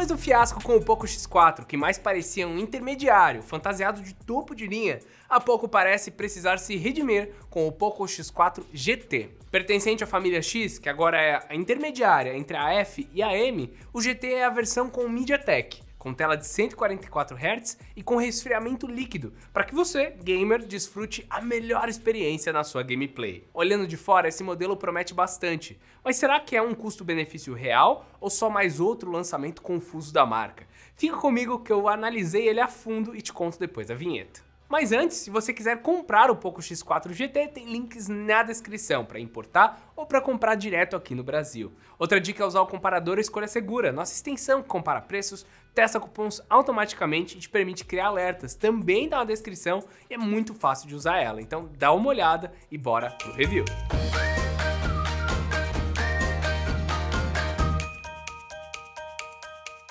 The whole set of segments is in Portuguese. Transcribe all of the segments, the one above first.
Depois do fiasco com o Poco X4, que mais parecia um intermediário fantasiado de topo de linha, a Poco parece precisar se redimir com o Poco X4 GT. Pertencente à família X, que agora é a intermediária entre a F e a M, o GT é a versão com MediaTek, com tela de 144 Hz e com resfriamento líquido, para que você, gamer, desfrute a melhor experiência na sua gameplay. Olhando de fora, esse modelo promete bastante, mas será que é um custo-benefício real ou só mais outro lançamento confuso da marca? Fica comigo que eu analisei ele a fundo e te conto depois da vinheta. Mas antes, se você quiser comprar o Poco X4 GT, tem links na descrição para importar ou para comprar direto aqui no Brasil. Outra dica é usar o comparador Escolha Segura, nossa extensão que compara preços, testa cupons automaticamente e te permite criar alertas. Também dá tá na descrição e é muito fácil de usar ela. Então dá uma olhada e bora pro review.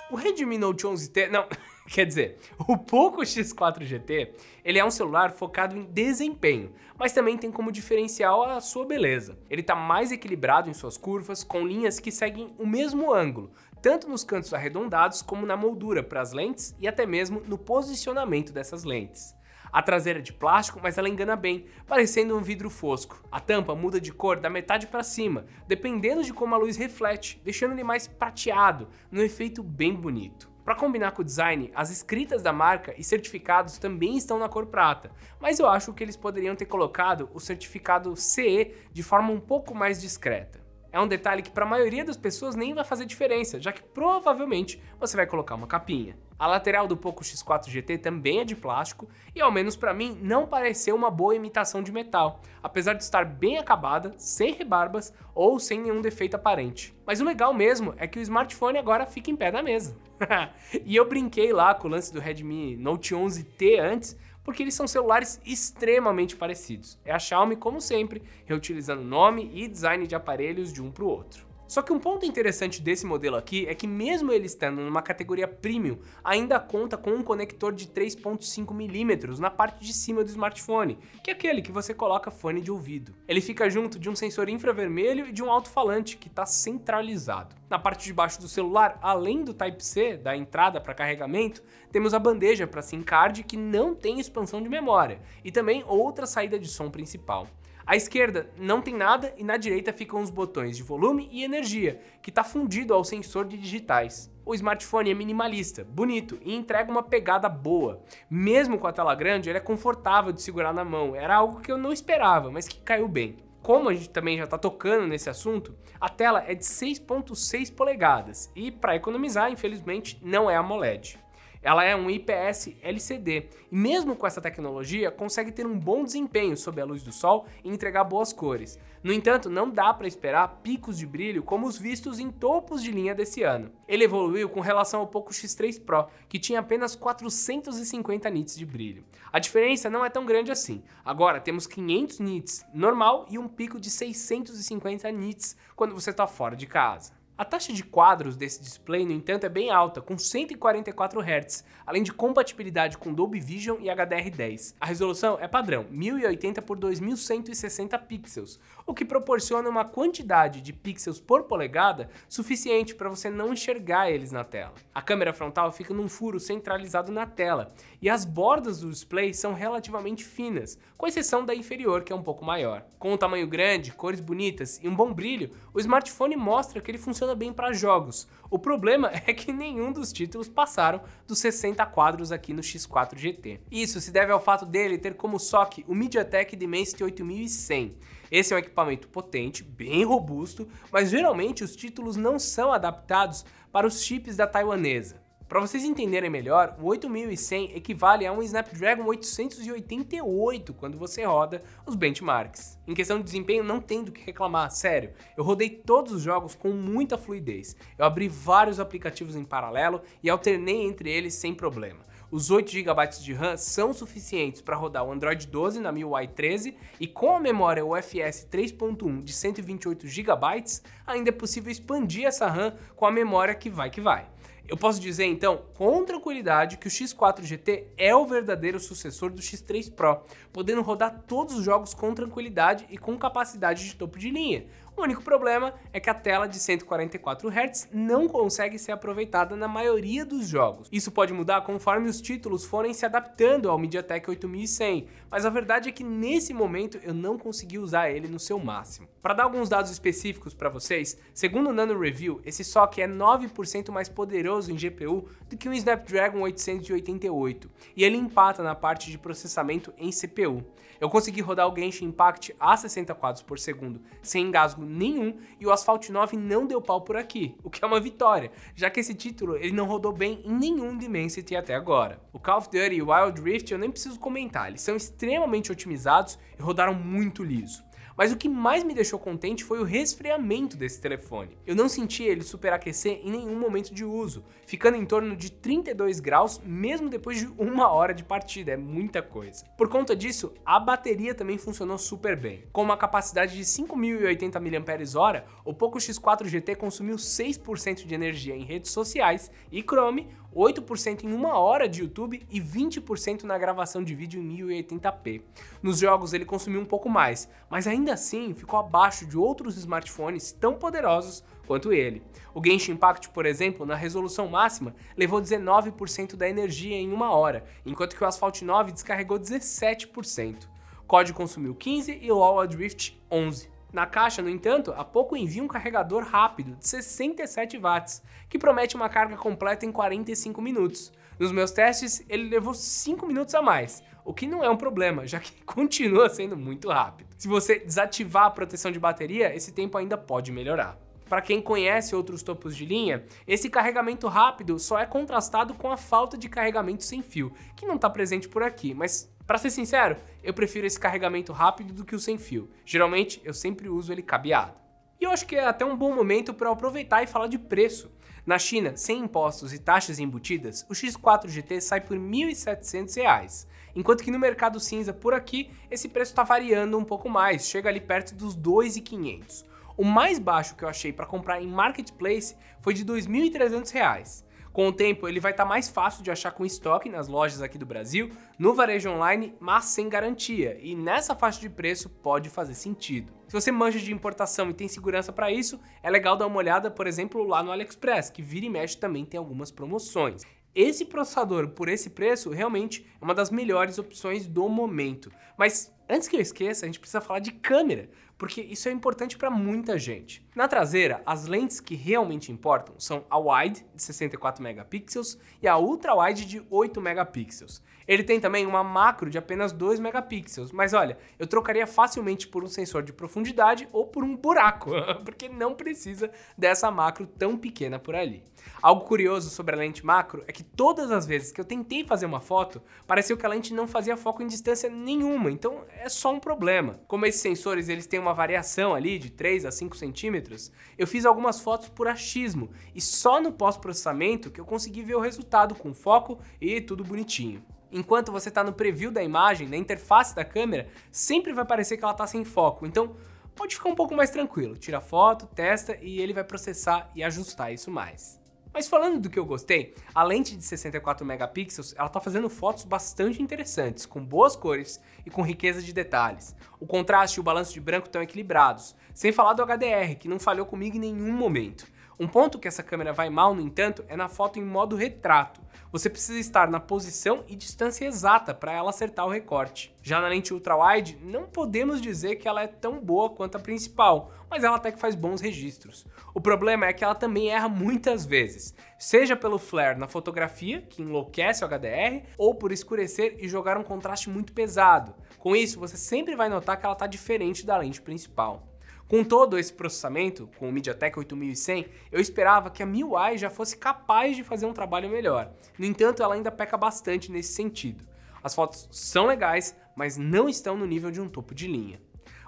O Redmi Note 11T, não, Quer dizer, o Poco X4 GT, ele é um celular focado em desempenho, mas também tem como diferencial a sua beleza. Ele está mais equilibrado em suas curvas, com linhas que seguem o mesmo ângulo, tanto nos cantos arredondados como na moldura para as lentes e até mesmo no posicionamento dessas lentes. A traseira é de plástico, mas ela engana bem, parecendo um vidro fosco. A tampa muda de cor da metade para cima, dependendo de como a luz reflete, deixando ele mais prateado, num efeito bem bonito. Para combinar com o design, as escritas da marca e certificados também estão na cor prata, mas eu acho que eles poderiam ter colocado o certificado CE de forma um pouco mais discreta. É um detalhe que para a maioria das pessoas nem vai fazer diferença, já que provavelmente você vai colocar uma capinha. A lateral do Poco X4 GT também é de plástico e ao menos para mim não pareceu uma boa imitação de metal, apesar de estar bem acabada, sem rebarbas ou sem nenhum defeito aparente. Mas o legal mesmo é que o smartphone agora fica em pé da mesa. e eu brinquei lá com o lance do Redmi Note 11T antes, porque eles são celulares extremamente parecidos. É a Xiaomi, como sempre, reutilizando nome e design de aparelhos de um para o outro. Só que um ponto interessante desse modelo aqui é que mesmo ele estando numa categoria premium, ainda conta com um conector de 3.5mm na parte de cima do smartphone, que é aquele que você coloca fone de ouvido. Ele fica junto de um sensor infravermelho e de um alto-falante que está centralizado. Na parte de baixo do celular, além do Type-C, da entrada para carregamento, temos a bandeja para SIM card que não tem expansão de memória e também outra saída de som principal. À esquerda não tem nada e na direita ficam os botões de volume e energia, que está fundido ao sensor de digitais. O smartphone é minimalista, bonito e entrega uma pegada boa. Mesmo com a tela grande, ele é confortável de segurar na mão. Era algo que eu não esperava, mas que caiu bem como a gente também já está tocando nesse assunto, a tela é de 6.6 polegadas e, para economizar, infelizmente, não é AMOLED. Ela é um IPS LCD e mesmo com essa tecnologia consegue ter um bom desempenho sob a luz do sol e entregar boas cores. No entanto, não dá para esperar picos de brilho como os vistos em topos de linha desse ano. Ele evoluiu com relação ao Poco X3 Pro, que tinha apenas 450 nits de brilho. A diferença não é tão grande assim. Agora temos 500 nits normal e um pico de 650 nits quando você está fora de casa. A taxa de quadros desse display, no entanto, é bem alta, com 144 Hz, além de compatibilidade com Dolby Vision e HDR10. A resolução é padrão, 1080 por 2160 pixels, o que proporciona uma quantidade de pixels por polegada suficiente para você não enxergar eles na tela. A câmera frontal fica num furo centralizado na tela, e as bordas do display são relativamente finas, com exceção da inferior, que é um pouco maior. Com um tamanho grande, cores bonitas e um bom brilho, o smartphone mostra que ele funciona funciona bem para jogos. O problema é que nenhum dos títulos passaram dos 60 quadros aqui no X4 GT. Isso se deve ao fato dele ter como SOC o MediaTek Dimensity 8100. Esse é um equipamento potente, bem robusto, mas geralmente os títulos não são adaptados para os chips da taiwanesa. Para vocês entenderem melhor, o 8100 equivale a um Snapdragon 888 quando você roda os benchmarks. Em questão de desempenho, não tem do que reclamar, sério. Eu rodei todos os jogos com muita fluidez. Eu abri vários aplicativos em paralelo e alternei entre eles sem problema. Os 8 GB de RAM são suficientes para rodar o Android 12 na MIUI 13 e com a memória UFS 3.1 de 128 GB, ainda é possível expandir essa RAM com a memória que vai que vai. Eu posso dizer então, com tranquilidade, que o X4 GT é o verdadeiro sucessor do X3 Pro, podendo rodar todos os jogos com tranquilidade e com capacidade de topo de linha, o único problema é que a tela de 144 Hz não consegue ser aproveitada na maioria dos jogos. Isso pode mudar conforme os títulos forem se adaptando ao MediaTek 8100, mas a verdade é que nesse momento eu não consegui usar ele no seu máximo. Para dar alguns dados específicos para vocês, segundo o Nano Review, esse SoC é 9% mais poderoso em GPU do que um Snapdragon 888 e ele empata na parte de processamento em CPU. Eu consegui rodar o Genshin Impact a 60 quadros por segundo sem engasgo nenhum e o Asphalt 9 não deu pau por aqui, o que é uma vitória, já que esse título ele não rodou bem em nenhum Dimensity até agora. O Call of Duty e o Wild Rift eu nem preciso comentar, eles são extremamente otimizados e rodaram muito liso. Mas o que mais me deixou contente foi o resfriamento desse telefone. Eu não senti ele superaquecer em nenhum momento de uso, ficando em torno de 32 graus mesmo depois de uma hora de partida, é muita coisa. Por conta disso, a bateria também funcionou super bem. Com uma capacidade de 5.080 mAh, o Poco X4 GT consumiu 6% de energia em redes sociais e Chrome, 8% em uma hora de YouTube e 20% na gravação de vídeo em 1080p. Nos jogos ele consumiu um pouco mais, mas ainda ainda assim ficou abaixo de outros smartphones tão poderosos quanto ele. O Genshin Impact, por exemplo, na resolução máxima, levou 19% da energia em uma hora, enquanto que o Asphalt 9 descarregou 17%. COD consumiu 15% e LoL Adrift 11%. Na caixa, no entanto, há pouco envia um carregador rápido de 67 watts, que promete uma carga completa em 45 minutos. Nos meus testes, ele levou 5 minutos a mais, o que não é um problema, já que continua sendo muito rápido. Se você desativar a proteção de bateria, esse tempo ainda pode melhorar. Para quem conhece outros topos de linha, esse carregamento rápido só é contrastado com a falta de carregamento sem fio, que não está presente por aqui, mas para ser sincero, eu prefiro esse carregamento rápido do que o sem fio. Geralmente eu sempre uso ele cabeado. E eu acho que é até um bom momento para aproveitar e falar de preço. Na China, sem impostos e taxas embutidas, o X4 GT sai por R$ 1.700, enquanto que no mercado cinza por aqui, esse preço está variando um pouco mais, chega ali perto dos R$ 2.500. O mais baixo que eu achei para comprar em marketplace foi de R$ 2.300. Com o tempo, ele vai estar tá mais fácil de achar com estoque nas lojas aqui do Brasil, no varejo online, mas sem garantia. E nessa faixa de preço pode fazer sentido. Se você manja de importação e tem segurança para isso, é legal dar uma olhada, por exemplo, lá no AliExpress, que vira e mexe também tem algumas promoções. Esse processador por esse preço realmente é uma das melhores opções do momento. Mas antes que eu esqueça, a gente precisa falar de câmera, porque isso é importante para muita gente. Na traseira, as lentes que realmente importam são a wide de 64 megapixels e a ultra wide de 8 megapixels. Ele tem também uma macro de apenas 2 megapixels, mas olha, eu trocaria facilmente por um sensor de profundidade ou por um buraco, porque não precisa dessa macro tão pequena por ali. Algo curioso sobre a lente macro é que todas as vezes que eu tentei fazer uma foto, pareceu que a lente não fazia foco em distância nenhuma, então é só um problema. Como esses sensores eles têm uma uma variação ali de 3 a 5 centímetros, eu fiz algumas fotos por achismo e só no pós-processamento que eu consegui ver o resultado com foco e tudo bonitinho. Enquanto você está no preview da imagem, na interface da câmera, sempre vai parecer que ela está sem foco, então pode ficar um pouco mais tranquilo, tira foto, testa e ele vai processar e ajustar isso mais. Mas falando do que eu gostei, a lente de 64 megapixels, ela tá fazendo fotos bastante interessantes, com boas cores e com riqueza de detalhes. O contraste e o balanço de branco estão equilibrados, sem falar do HDR, que não falhou comigo em nenhum momento. Um ponto que essa câmera vai mal, no entanto, é na foto em modo retrato. Você precisa estar na posição e distância exata para ela acertar o recorte. Já na lente ultra-wide, não podemos dizer que ela é tão boa quanto a principal, mas ela até que faz bons registros. O problema é que ela também erra muitas vezes, seja pelo flare na fotografia, que enlouquece o HDR, ou por escurecer e jogar um contraste muito pesado. Com isso, você sempre vai notar que ela está diferente da lente principal. Com todo esse processamento, com o MediaTek 8100, eu esperava que a MIUI já fosse capaz de fazer um trabalho melhor. No entanto, ela ainda peca bastante nesse sentido. As fotos são legais, mas não estão no nível de um topo de linha.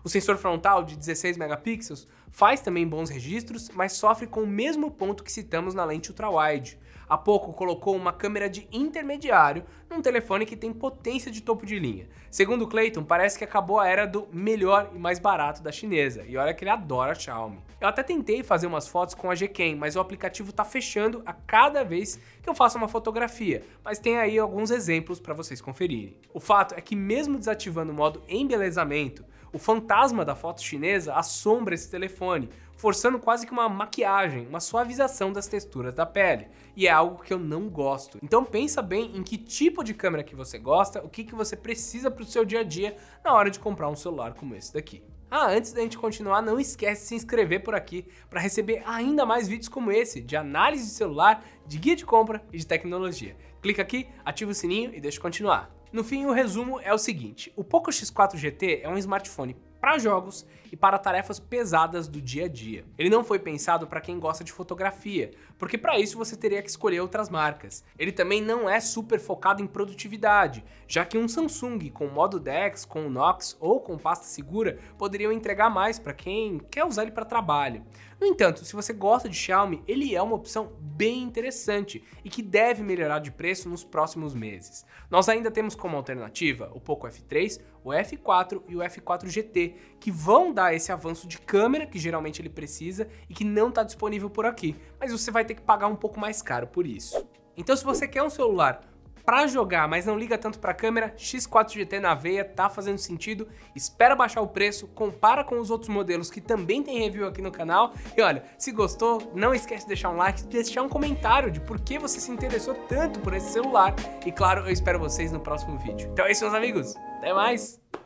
O sensor frontal de 16 megapixels faz também bons registros, mas sofre com o mesmo ponto que citamos na lente ultrawide. Há pouco colocou uma câmera de intermediário num telefone que tem potência de topo de linha. Segundo Clayton, parece que acabou a era do melhor e mais barato da chinesa, e olha que ele adora a Xiaomi. Eu até tentei fazer umas fotos com a Gcam, mas o aplicativo tá fechando a cada vez que eu faço uma fotografia, mas tem aí alguns exemplos para vocês conferirem. O fato é que mesmo desativando o modo embelezamento, o fantasma da foto chinesa assombra esse telefone, forçando quase que uma maquiagem, uma suavização das texturas da pele. E é algo que eu não gosto. Então pensa bem em que tipo de câmera que você gosta, o que, que você precisa para o seu dia a dia na hora de comprar um celular como esse daqui. Ah, antes da gente continuar, não esquece de se inscrever por aqui para receber ainda mais vídeos como esse de análise de celular, de guia de compra e de tecnologia. Clica aqui, ativa o sininho e deixa continuar. No fim, o resumo é o seguinte: o Poco X4 GT é um smartphone para jogos e para tarefas pesadas do dia a dia. Ele não foi pensado para quem gosta de fotografia, porque para isso você teria que escolher outras marcas. Ele também não é super focado em produtividade, já que um Samsung com modo DeX, com Knox ou com pasta segura poderiam entregar mais para quem quer usar ele para trabalho. No entanto, se você gosta de Xiaomi, ele é uma opção bem interessante e que deve melhorar de preço nos próximos meses. Nós ainda temos como alternativa o Poco F3, o F4 e o F4 GT, que vão dar esse avanço de câmera, que geralmente ele precisa, e que não está disponível por aqui. Mas você vai ter que pagar um pouco mais caro por isso. Então se você quer um celular para jogar, mas não liga tanto para a câmera, X4GT na veia tá fazendo sentido. Espera baixar o preço, compara com os outros modelos que também tem review aqui no canal. E olha, se gostou, não esquece de deixar um like, deixar um comentário de por que você se interessou tanto por esse celular. E claro, eu espero vocês no próximo vídeo. Então é isso, meus amigos. Até mais.